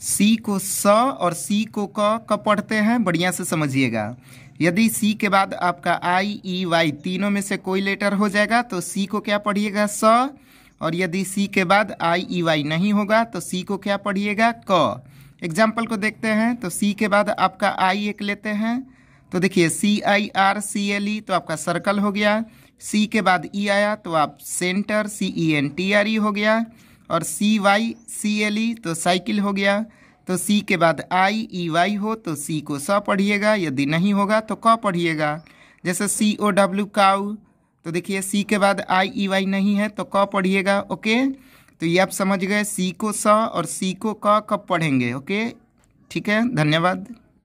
सी को स और सी को क क पढ़ते हैं बढ़िया से समझिएगा यदि सी के बाद आपका आई ई वाई तीनों में से कोई लेटर हो जाएगा तो सी को क्या पढ़िएगा स और यदि सी के बाद आई ई वाई नहीं होगा तो सी को क्या पढ़िएगा क एग्जाम्पल को देखते हैं तो सी के बाद आपका आई एक लेते हैं तो देखिए सी I R C L E तो आपका सर्कल हो गया सी के बाद ई e आया तो आप centre C E N T R E हो गया और सी वाई सी एल ई तो साइकिल हो गया तो सी के बाद आई ई वाई हो तो सी को स पढ़िएगा यदि नहीं होगा तो क पढ़िएगा जैसे सी ओ डब्ल्यू काउ तो देखिए सी के बाद आई ई वाई नहीं है तो क पढ़िएगा ओके तो ये आप समझ गए सी को स और सी को क कब पढ़ेंगे ओके ठीक है धन्यवाद